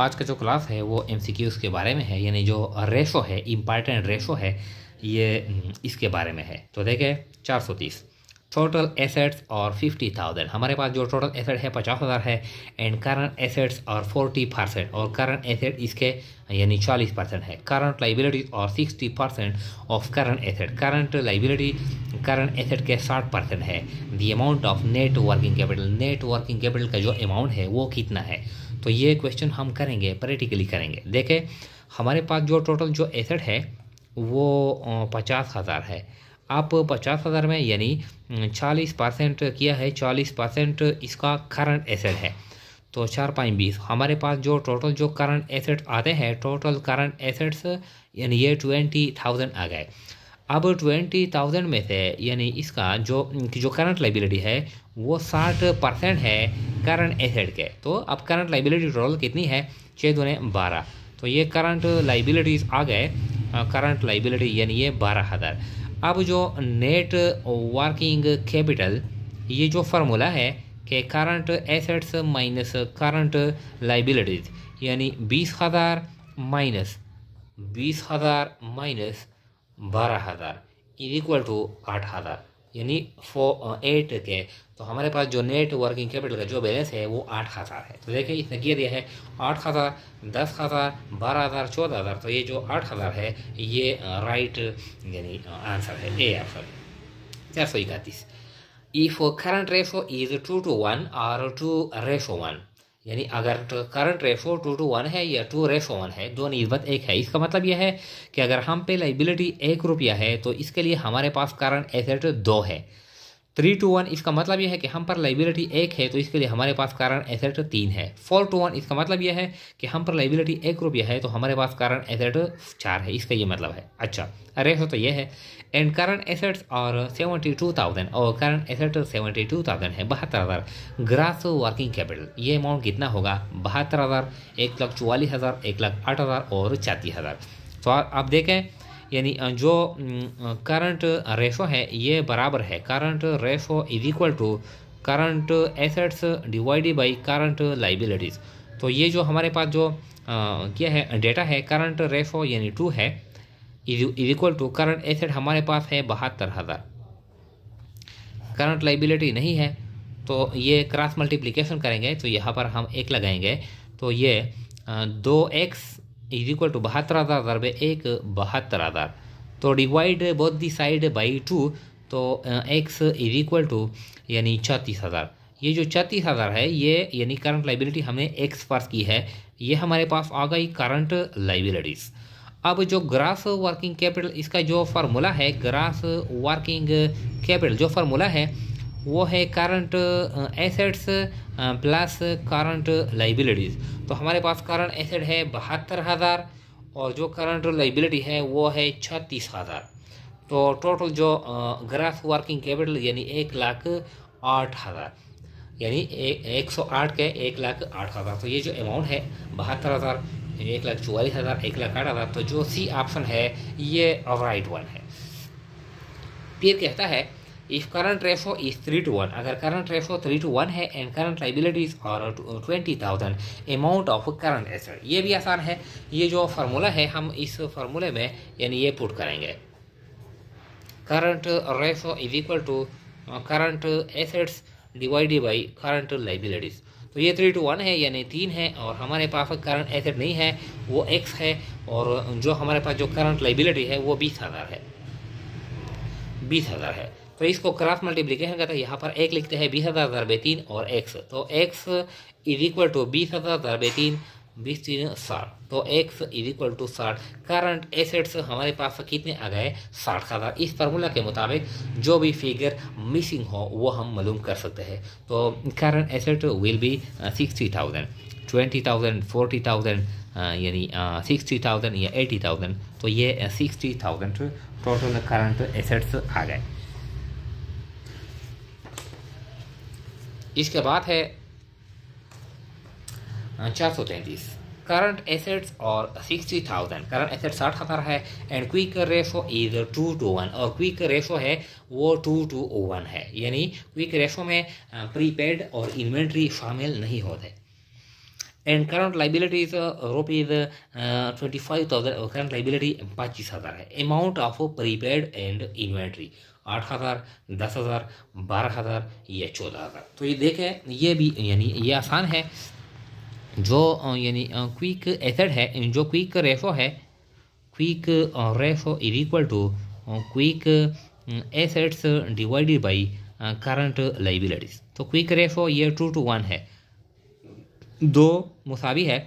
आज का जो क्लास है वो एम के बारे में है यानी जो रेशो है इम्पॉर्टेंट रेशो है ये हम्म, इसके बारे में है तो देखें चार सौ तीस टोटल एसेट्स और फिफ्टी थाउजेंड हमारे पास जो टोटल एसेट है पचास हज़ार है एंड करंट एसेट्स और फोर्टी परसेंट और करंट एसेट इसके यानी चालीस परसेंट है करंट लाइबिलिटीज और sixty percent of current asset current liability current asset के साठ परसेंट है the amount of net working capital net working capital का जो अमाउंट है वो कितना है तो ये क्वेश्चन हम करेंगे प्रैक्टिकली करेंगे देखें हमारे पास जो टोटल जो एसेट है वो पचास हज़ार है आप पचास हज़ार में यानी चालीस परसेंट किया है चालीस परसेंट इसका करंट एसेट है तो चार पाँच बीस हमारे पास जो टोटल जो करंट एसेट आते हैं टोटल करंट एसेट्स यानी ये ट्वेंटी थाउजेंड आ गए अब ट्वेंटी थाउजेंड में से यानी इसका जो जो करंट लाइबिलिटी है वो साठ परसेंट है करंट एसेट के तो अब करंट लाइबिलिटी टोटल कितनी है छः दूने बारह तो ये करंट लाइबिलिटीज़ आ गए करंट लाइबिलिटी यानी ये बारह हज़ार अब जो नेट वर्किंग कैपिटल ये जो फार्मूला है कि current assets minus current liabilities यानी बीस हज़ार माइनस बीस हज़ार माइनस बारह हज़ार इज इक्वल टू आठ हज़ार यानी फोर एट uh, के तो हमारे पास जो नेट वर्किंग कैपिटल का जो बैलेंस है वो आठ हज़ार है तो देखिए इसने किया दिया है आठ हज़ार दस हज़ार बारह हज़ार चौदह हज़ार तो ये जो आठ हज़ार है ये राइट uh, यानी आंसर uh, है ए आंसर चार सौ इकतीस if current ratio is two to one और टू रेशो वन यानी अगर करंट तो रेफो टू टू वन है या टू रेफो वन है दो नस्बत एक है इसका मतलब यह है कि अगर हम पे लाइबिलिटी एक रुपया है तो इसके लिए हमारे पास करंट एसेट दो है थ्री टू वन इसका मतलब यह है कि हम पर लाइबिलिटी एक है तो इसके लिए हमारे पास कारण एसेट तीन है फोर टू वन इसका मतलब यह है कि हम पर लाइबिलिटी एक रुपया है तो हमारे पास कारण एसेट चार है इसका ये मतलब है अच्छा अरे सो तो यह है एंड करंट एसेट्स और सेवेंटी टू थाउजेंड और current asset seventy two thousand है बहत्तर हज़ार ग्रास वर्किंग कैपिटल ये अमाउंट कितना होगा बहत्तर हज़ार एक लाख चौवालीस हज़ार एक लाख आठ हज़ार और छत्तीस हज़ार तो आप देखें यानी जो करंट रेशो है ये बराबर है current ratio is equal to current assets divided by current liabilities तो ये जो हमारे पास जो क्या है डेटा है करंट रेशो यानी टू है is equal to current asset हमारे पास है बहत्तर हज़ार करंट लाइबिलिटी नहीं है तो ये क्रॉस मल्टीप्लिकेशन करेंगे तो यहाँ पर हम एक लगाएंगे तो ये दो एक्स इज इक्वल टू बहत्तर हज़ार ज़रब एक बहत्तर हज़ार तो divide both the side by two तो एक्स इज इक्वल टू यानी चौंतीस हज़ार ये जो चौंतीस हज़ार है ये यानी करंट लाइबिलिटी हमने एक्स पर की है ये हमारे पास आ गई करंट लाइबिलिटीज़ अब जो ग्रास वर्किंग कैपिटल इसका जो फार्मूला है ग्रास वर्किंग कैपिटल जो फार्मूला है वो है current assets plus current liabilities तो हमारे पास करंट एसेट है बहत्तर हज़ार और जो करंट लाइबिलिटी है वो है छत्तीस हज़ार तो टोटल जो ग्रास वर्किंग कैपिटल यानी एक लाख आठ हज़ार यानी एक सौ आठ के एक लाख आठ हज़ार तो ये जो अमाउंट है बहत्तर हज़ार एक लाख चौवालीस हज़ार एक लाख आठ हज़ार तो जो सी ऑप्शन है ये राइट वन है फिर कहता है if current ratio is three to one अगर current ratio three to one है and current liabilities are twenty thousand amount of current asset ये भी आसान है ये जो फार्मूला है हम इस फार्मूले में यानी ये पुट करेंगे current ratio is equal to current assets divided by current liabilities तो ये थ्री टू वन है यानी तीन है और हमारे पास करंट एसेट नहीं है वो एक्स है और जो हमारे पास जो करंट लाइबिलिटी है वो बीस हज़ार है बीस हज़ार है तो इसको क्रॉस मल्टीप्लीकेशन करते हैं यहाँ पर एक लिखते हैं बीस हज़ार ज़रबे तीन और एक्स तो एक्स इज इक्वल टू बीस हज़ार ज़रबे तीन बीस तीन साठ तो एक्स इज इक्वल टू साठ करंट एसेट्स हमारे पास कितने आ गए साठ हज़ार इस फार्मूला के मुताबिक जो भी फिगर मिसिंग हो वो हम मालूम कर सकते हैं तो current asset will be sixty thousand twenty thousand forty thousand यानी सिक्सटी uh, थाउजेंड या एटी थाउजेंड तो ये sixty thousand total current assets आ गए इसके बाद है चार सौ तैंतीस करंट एसेट्स और सिक्सटी थाउजेंड करंट एसेट साठ हज़ार है and quick ratio is two to one और क्विक रेशो है वो टू टू ओ वन है यानी क्विक रेशो में प्रीपेड और इन्वेंट्री शामिल नहीं होते and current liabilities rupees twenty five thousand current liability पच्चीस हज़ार है amount of prepaid and inventory आठ हज़ार दस हज़ार बारह हज़ार या चौदह हज़ार तो ये देखें ये भी यानी ये आसान है जो यानी क्विक एसेड है जो क्विक रेफो है quick ratio is equal to quick assets divided by current liabilities तो क्विक रेफो ये टू टू वन है दो मुसावी है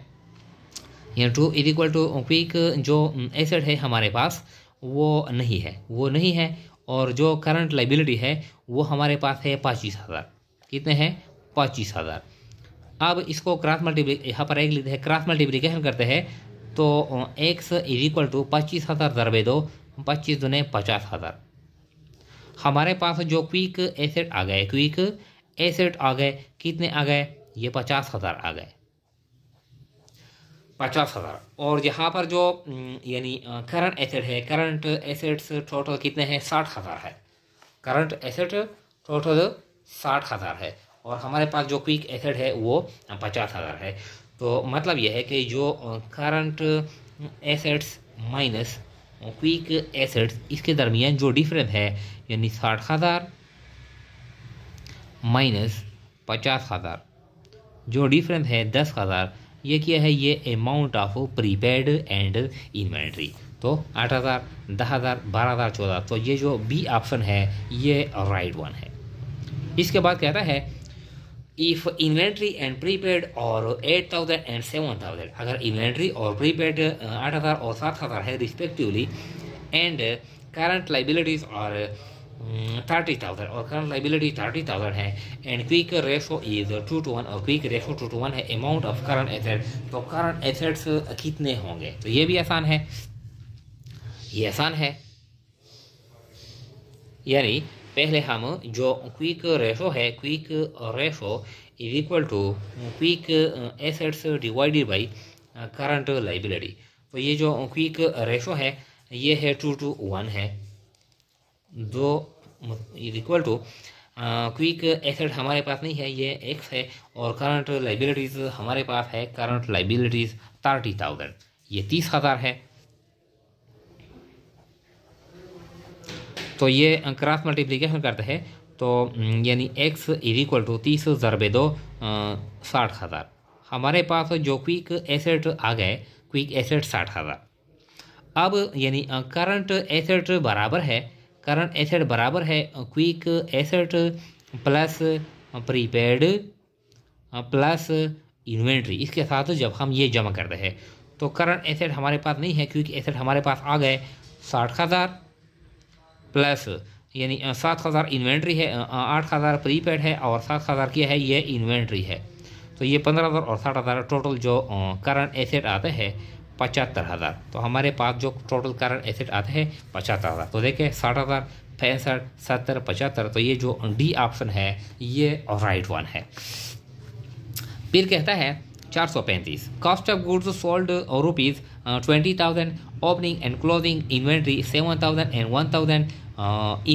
यानी two is equal to quick जो एसेट है हमारे पास वो नहीं है वो नहीं है और जो करंट लाइबिलिटी है वो हमारे पास है पच्चीस हज़ार कितने हैं पच्चीस हज़ार अब इसको क्रॉस मल्टीप्ली यहाँ पर एक लिखते हैं क्रॉस मल्टीप्लीकेशन करते हैं तो एक्स इज इक्वल टू पच्चीस हज़ार दरबे दो पच्चीस दुने पचास हज़ार हमारे पास जो क्विक एसेट आ गए क्विक एसेट आ गए कितने आ गए ये पचास हज़ार आ गए पचास हज़ार और यहाँ पर जो यानी करंट एसेट है करंट एसेट्स टोटल कितने हैं साठ हज़ार है करंट एसेट टोटल साठ हज़ार है और हमारे पास जो क्विक एसेट है वो पचास हज़ार है तो मतलब यह है कि जो current assets minus quick assets इसके दरमियान जो डिफरेंस है यानी साठ हज़ार माइनस पचास हज़ार जो डिफरेंस है दस हज़ार ये किया है ये amount of prepaid and inventory तो आठ हज़ार दस हज़ार बारह हज़ार चौदह तो ये जो बी ऑप्शन है ये राइट वन है इसके बाद कहता है if inventory and prepaid are eight thousand and seven thousand अगर इन्वेंट्री और प्रीपेड आठ हज़ार और सात हज़ार है respectively and current liabilities are thirty thousand और करंट लाइबिलिटी थर्टी थाउजेंड है and quick ratio is two to one और quick ratio two to one है अमाउंट ऑफ करंट एसेट तो करंट एसेट्स कितने होंगे तो ये भी आसान है ये आसान है यानी पहले हम जो क्विक रेशो है quick ratio is equal to quick assets divided by current liability तो ये जो क्विक रेशो है ये है टू टू वन है दो इक्वल टू क्विक एसेट हमारे पास नहीं है ये एक्स है और करंट लाइबिलिटीज़ हमारे पास है करंट लाइबिलिटीज़ थर्टी थाउजेंड ये तीस हज़ार है तो ये क्रॉस मल्टीप्लीकेशन करते हैं तो हम्म, यानी एक्स इज इक्वल टू तीस ज़रबे दो साठ हज़ार हमारे पास जो क्विक एसेट आ गए क्विक एसेट साठ हज़ार अब यानी करंट एसेट बराबर है करंट एसेट बराबर है quick asset plus prepaid plus inventory इसके साथ जब हम ये जमा करते हैं तो करंट एसेट हमारे पास नहीं है क्योंकि एसेट हमारे पास आ गए साठ हज़ार प्लस यानी सात हज़ार इन्वेंट्री है आठ हज़ार प्रीपेड है और सात हज़ार की है ये इन्वेंट्री है तो ये पंद्रह हज़ार और साठ हज़ार टोटल जो करंट एसेट आते हैं पचहत्तर हज़ार तो हमारे पास जो टोटल करंट एसेट आता है पचहत्तर हज़ार तो देखें साठ हज़ार पैंसठ सत्तर पचहत्तर तो ये जो डी ऑप्शन है ये राइट वन है फिर कहता है चार सौ पैंतीस cost of goods sold rupees twenty thousand opening and closing inventory seven thousand and one thousand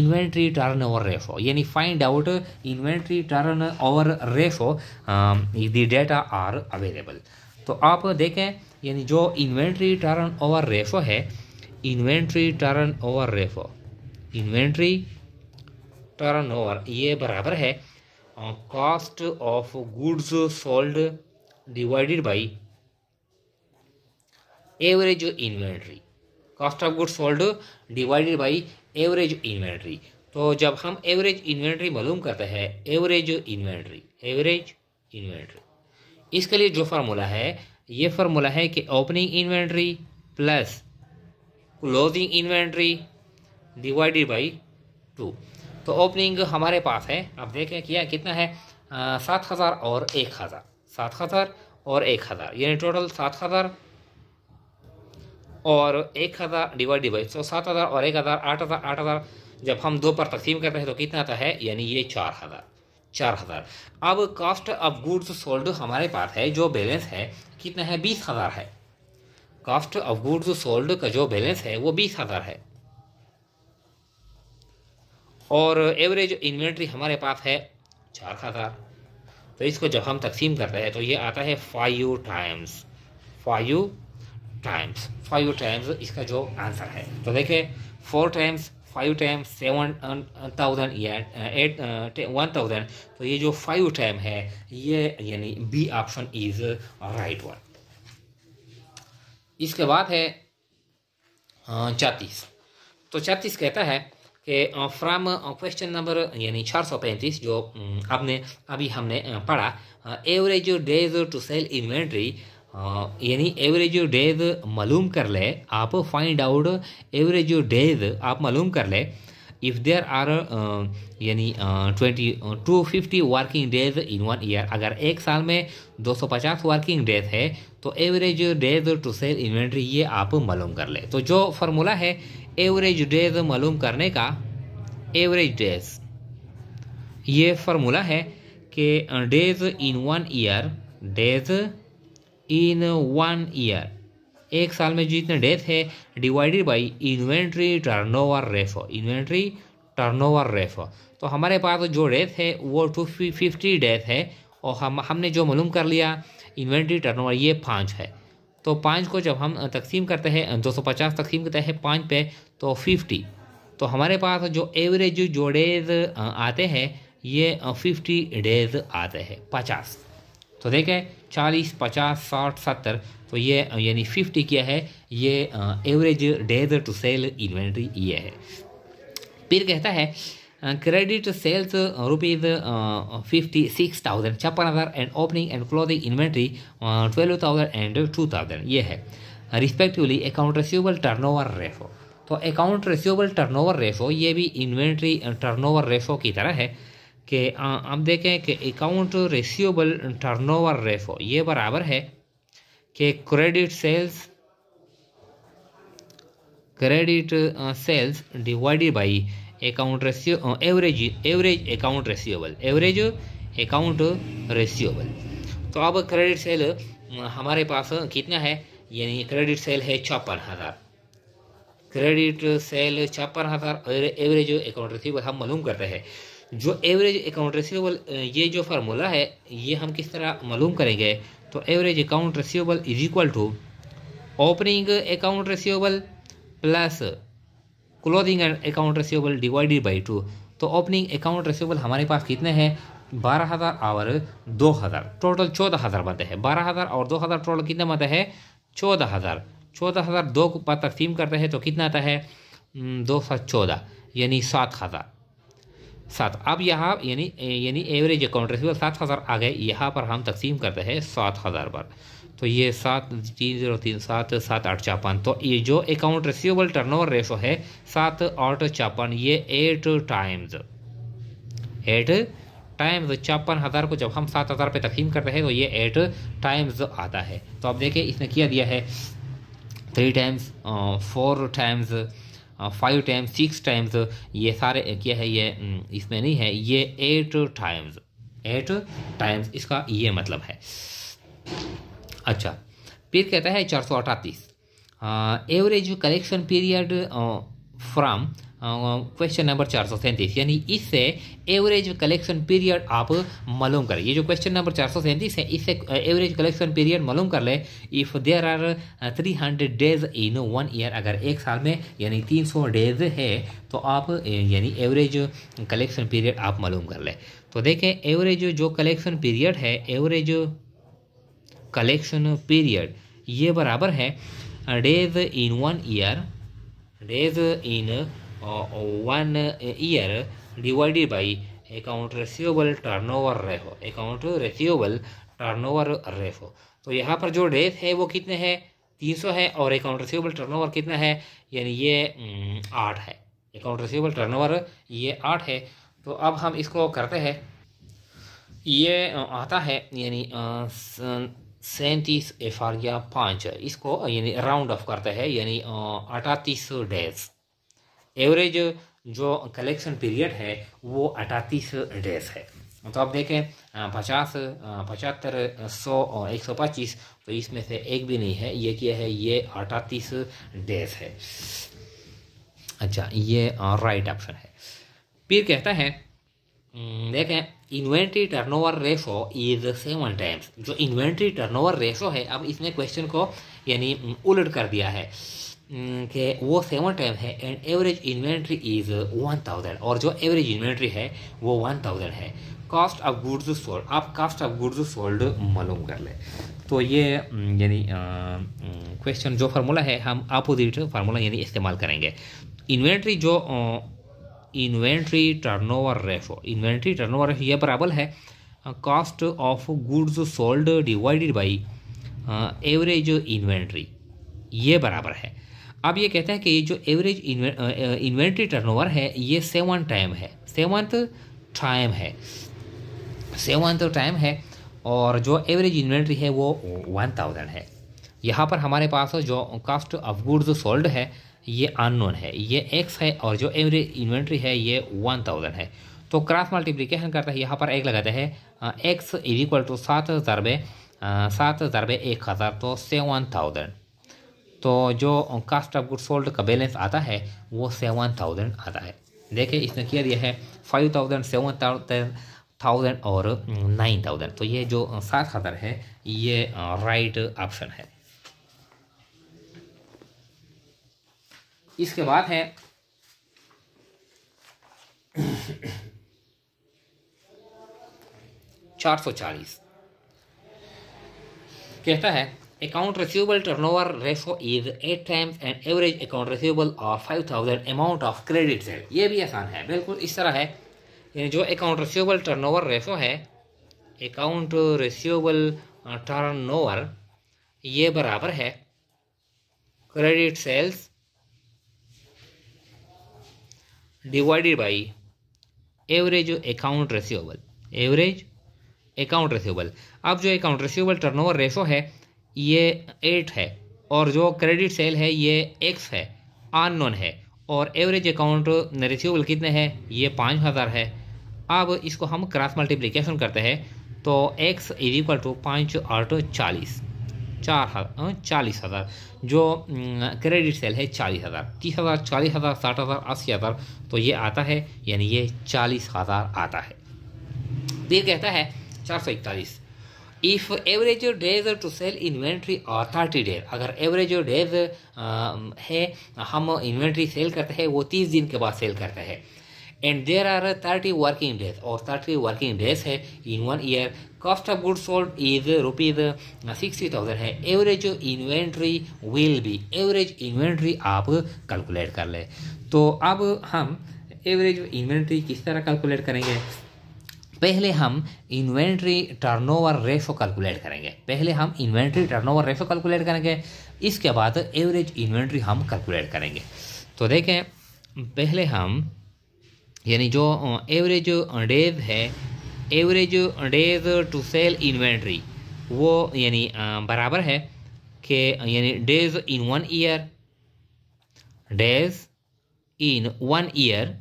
inventory turnover ratio यानी find out inventory turnover ratio the data are available तो आप देखें यानी जो इन्वेंट्री टर्न ओवर रेफो है inventory turnover ratio inventory turnover ये बराबर है cost of goods sold divided by average inventory cost of goods sold divided by average inventory तो जब हम एवरेज इन्वेंट्री मालूम करते हैं एवरेज इन्वेंट्री एवरेज इन्वेंट्री इसके लिए जो फार्मूला है ये फार्मूला है कि opening inventory plus closing inventory divided by two तो ओपनिंग हमारे पास है आप देखें क्या कितना है सात हज़ार और एक हज़ार सात हज़ार और एक हज़ार यानी टोटल सात हज़ार और एक हज़ार डिवाइड बाई सौ सात हज़ार और एक हज़ार आठ हज़ार आठ हज़ार जब हम दो पर तकसीम करते हैं तो कितना आता है यानी ये चार हज़ार चार हज़ार अब कास्ट ऑफ गुड्स सोल्ड हमारे पास है जो बैलेंस है कितना है बीस हज़ार है कास्ट ऑफ गुड्स सोल्ड का जो बैलेंस है वो बीस हज़ार है और एवरेज इन्वेंट्री हमारे पास है चार हज़ार तो इसको जब हम तकसीम करते हैं तो ये आता है five times five times five times इसका जो आंसर है तो देखिए four times five time seven thousand या एट वन थाउजेंड तो ये जो फाइव टाइम है ये यानी B option is right one इसके बाद है चौंतीस uh, तो चौंतीस कहता है कि फ्रॉम क्वेश्चन नंबर यानी चार सौ पैंतीस जो um, आपने अभी हमने uh, पढ़ा average days to sell inventory Uh, यानी एवरेज डेज मालूम कर ले आप फाइंड आउट एवरेज डेज आप मालूम कर ले इफ़ देयर आर यानी twenty two fifty working days in one year अगर एक साल में दो सौ पचास वर्किंग डेज है तो average days to sell inventory ये आप मालूम कर ले तो जो फार्मूला है एवरेज डेज मालूम करने का एवरेज डेज ये फार्मूला है कि days in one year days in one year एक साल में जितने डेथ है divided by inventory turnover ratio inventory turnover ratio तो हमारे पास जो डेथ है वो टू फिफ्टी डेथ है और हम हमने जो मालूम कर लिया इन्वेंट्री टर्नओवर ये पाँच है तो पाँच को जब हम तकसीम करते हैं दो सौ पचास तकसीम करते हैं पाँच पे तो फिफ्टी तो हमारे पास जो एवरेज जो डेज आते हैं ये फिफ्टी डेज आते हैं पचास तो देखें चालीस पचास साठ सत्तर तो ये यानी फिफ्टी क्या है ये average days to sell inventory ये है फिर कहता है credit sales rupees fifty six thousand छप्पन हज़ार and opening and closing inventory twelve thousand and two thousand ये है respectively account receivable turnover ratio तो अकाउंट रिसीवेबल टर्नओवर रेफो ये भी इन्वेंट्री टर्नओवर रेफो की तरह है कि हम देखें कि अकाउंट टर्न टर्नओवर रेफो ये बराबर है कि credit sales credit sales divided by account receivable average average account receivable average account receivable तो अब क्रेडिट सेल हमारे पास कितना है यानी क्रेडिट सेल है छप्पन हज़ार क्रेडिट सेल छप्पन हज़ार एवरेज अकाउंट रेसियोबल हम मालूम करते हैं जो एवरेज अकाउंट रिसीवेबल ये जो फार्मूला है ये हम किस तरह मालूम करेंगे तो average account receivable is equal to opening account receivable plus closing account receivable divided by two तो ओपनिंग अकाउंट रिसीवेबल हमारे पास कितने हैं बारह हज़ार और दो हज़ार टोटल चौदह हज़ार बनते हैं बारह हज़ार और दो हज़ार टोटल कितने बनते हैं चौदह हज़ार चौदह हज़ार दो पर तकसीम करते हैं तो कितना आता है हम्म, दो सौ चौदह यानी सात हज़ार सात अब यहाँ यानी यानी एवरेज अकाउंट रिसीवर सात हज़ार आ गए यहाँ पर हम तकसीम करते हैं सात हज़ार पर तो ये सात तीन जीरो तीन सात सात आठ छापन तो ये जो अकाउंट रिसीवेबल टर्नओवर रेशो है सात आठ छापन ये एट टाइम्स एट टाइम्स छप्पन हज़ार को जब हम सात हज़ार पर तकसीम करते हैं तो ये एट टाइम्स आता है तो अब देखिए इसने किया दिया है three times four times five times six times ये सारे क्या है ये इसमें नहीं है ये एट टाइम्स एट टाइम्स इसका ये मतलब है अच्छा फिर कहता है चार सौ अठातीस average collection period from question number चार सौ सैंतीस यानी इससे एवरेज कलेक्शन पीरियड आप मालूम करें ये जो क्वेश्चन नंबर चार सौ सैंतीस है इससे एवरेज कलेक्शन पीरियड मालूम कर ले if there are three hundred days in one year अगर एक साल में यानी तीन सौ डेज है तो आप यानी एवरेज कलेक्शन पीरियड आप मालूम कर ले तो देखें एवरेज जो कलेक्शन पीरियड है एवरेज कलेक्शन पीरियड ये बराबर है days in one year days in one year divided by account receivable turnover ratio account receivable turnover ratio तो यहाँ पर जो डेज है वो कितने हैं तीन सौ है और अकाउंट रिसीवेबल टर्नओवर कितना है यानी ये mm, आठ है अकाउंट रिसीवेबल टर्नओवर ये आठ है तो अब हम इसको करते हैं ये uh, आता है यानी uh, सैंतीस एफ आर या पाँच इसको यानी राउंड ऑफ करते हैं यानी uh, अठातीस डेज एवरेज जो कलेक्शन पीरियड है वो अठातीस डेज है तो आप देखें पचास पचहत्तर सौ और एक सौ पच्चीस तो इसमें से एक भी नहीं है ये क्या है ये अठातीस डेज है अच्छा ये राइट ऑप्शन है पीर कहता है देखें inventory turnover ratio is seven times जो इन्वेंट्री टर्नओवर रेशो है अब इसने क्वेश्चन को यानी उलट कर दिया है કે વો 7 ટાઈમ હે એન્ડ એવરેજ ઇન્વેન્ટરી ઇઝ 1000 ઓર જો એવરેજ ઇન્વેન્ટરી હે વો 1000 હે કોસ્ટ ઓફ ગુડ્સ સોલ્ડ આપ કોસ્ટ ઓફ ગુડ્સ સોલ્ડ मालूम कर ले તો યે મતલબ ક્વેશ્ચન જો ફોર્મ્યુલા હે હમ ઓપોઝિટ ફોર્મ્યુલા યહની استعمال કરેંગે ઇન્વેન્ટરી જો inventory turnover ratio inventory turnover યહ પર આવેલ હે cost of goods sold divided by average inventory યે બરાબર હે अब ये कहता है कि ये जो एवरेज इन्वेंट्री टर्नओवर है ये सेवन टाइम है सेवन टाइम है सेवन टाइम है और जो एवरेज इन्वेंट्री है वो वन थाउजेंड है यहाँ पर हमारे पास जो कास्ट ऑफ गुड्स सोल्ड है ये अननोन है ये एक्स है और जो एवरेज इन्वेंट्री है ये वन थाउजेंड है तो क्रॉस मल्टीप्लीकेशन करता है यहाँ पर एक लगाते हैं एक्स इज इक्वल टू सात हज़ार सात हज़ार एक हज़ार तो सेवन थाउजेंड तो जो कास्ट ऑफ गुड सोल्ड का बैलेंस आता है वो सेवन थाउजेंड आता है देखिए इसने किया दिया है five thousand seven thousand thousand और नाइन थाउजेंड तो ये जो सात हज़ार है ये राइट ऑप्शन है इसके बाद है चार सौ चालीस कहता है Account receivable turnover is eight times and average account account receivable of 5000 amount of credit है ये भी आसान है बिल्कुल इस तरह है जो अकाउंट रिसीवेबल ओवर रेशो है अकाउंट रिसीवेबल ओवर ये बराबर है credit sales divided by average account receivable average account receivable अब जो अकाउंट रिसीवेबल टर्नओवर रेशो है ये एट है और जो क्रेडिट सेल है ये एक्स है नॉन है और एवरेज अकाउंट रिसीवेबल कितने हैं ये पाँच हज़ार है अब इसको हम क्रॉस मल्टीप्लिकेशन करते हैं तो एक्स इज इक्वल टू पाँच आठ चालीस चार हज़ार चालीस हज़ार जो क्रेडिट सेल है चालीस हज़ार तीस हज़ार चालीस हज़ार साठ हज़ार अस्सी हज़ार तो ये आता है यानी ये चालीस हज़ार आता है ये कहता है चार सौ इकतालीस if average days to sell inventory are thirty days अगर एवरेज डेज है हम इन्वेंट्री सेल करते हैं वो तीस दिन के बाद सेल करते हैं and there are thirty working days और थर्टी वर्किंग डेज है in one year cost of good sold is rupees sixty thousand है average inventory will be average inventory आप कैलकुलेट कर ले तो अब हम एवरेज इन्वेंट्री किस तरह कैलकुलेट करेंगे पहले हम इन्वेंट्री टर्नओवर रेशो कैलकुलेट करेंगे पहले हम इन्वेंट्री टर्नओवर रेशो कैलकुलेट करेंगे इसके बाद एवरेज इन्वेंट्री हम कैलकुलेट करेंगे तो देखें पहले हम यानी जो एवरेज डेज है average days to sell inventory वो यानी बराबर है कि यानी days in one year days in one year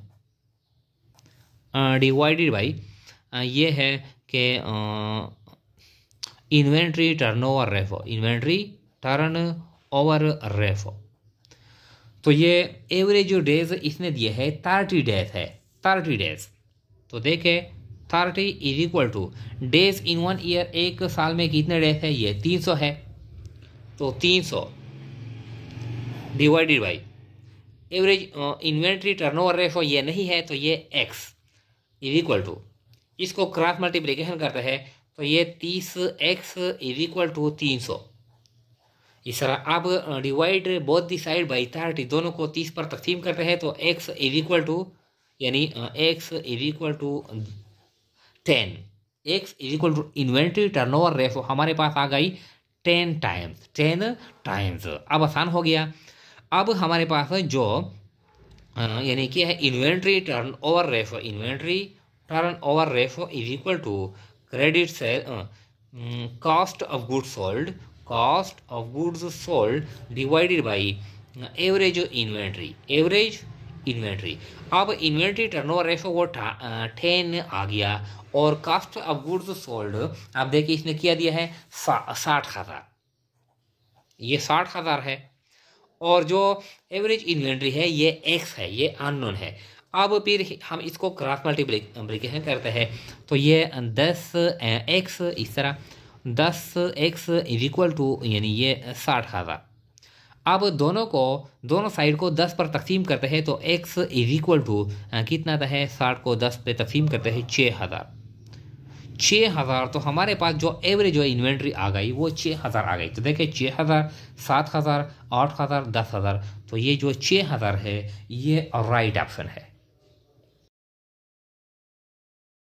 divided by ये है कि inventory turnover ratio inventory turnover ratio तो ये एवरेज जो डेज इसने दिए है थर्टी डेज है थर्टी डेज तो देखे thirty is equal to days in one year एक साल में कितने डेज है ये तीन सौ है तो तीन सौ divided by average inventory turnover ratio ये नहीं है तो ये एक्स इज इक्वल टू इसको क्रॉस मल्टीप्लीकेशन करते हैं तो ये तीस एक्स इज इक्वल टू तीन सौ इस तरह अब divide both the side by thirty दोनों को तीस पर तकसीम करते हैं तो एक्स इज इक्वल टू यानी x is equal to ten x is equal to inventory turnover ratio हमारे पास आ गई टेन टाइम्स टेन टाइम्स अब आसान हो गया अब हमारे पास जो यानी कि है inventory turnover ratio inventory turnover ratio is equal to credit sale cost of goods sold cost of goods sold divided divided average inventory average inventory अब इन्वेंट्री टर्नओवर रेशो वो टेन uh, आ गया और cost of goods sold आप देखिए इसने किया दिया है साठ हज़ार ये साठ हज़ार है और जो एवरेज इन्वेंट्री है ये एक्स है ये अननोन है अब फिर हम इसको क्रॉस मल्टीप्लीकेशन करते हैं तो ये दस एक्स इस तरह दस एक्स इज इक्वल टू यानी ये साठ हज़ार अब दोनों को दोनों साइड को दस पर तकसीम करते हैं तो एक्स इज इक्वल टू कितना आता है साठ को दस पे तकसीम करते हैं छः हज़ार छः हज़ार तो हमारे पास जो एवरेज जो इन्वेंट्री आ गई वो छः हज़ार आ गई तो देखिए छः हज़ार सात हज़ार आठ हज़ार दस हज़ार तो ये जो छः हज़ार है ये राइट ऑप्शन है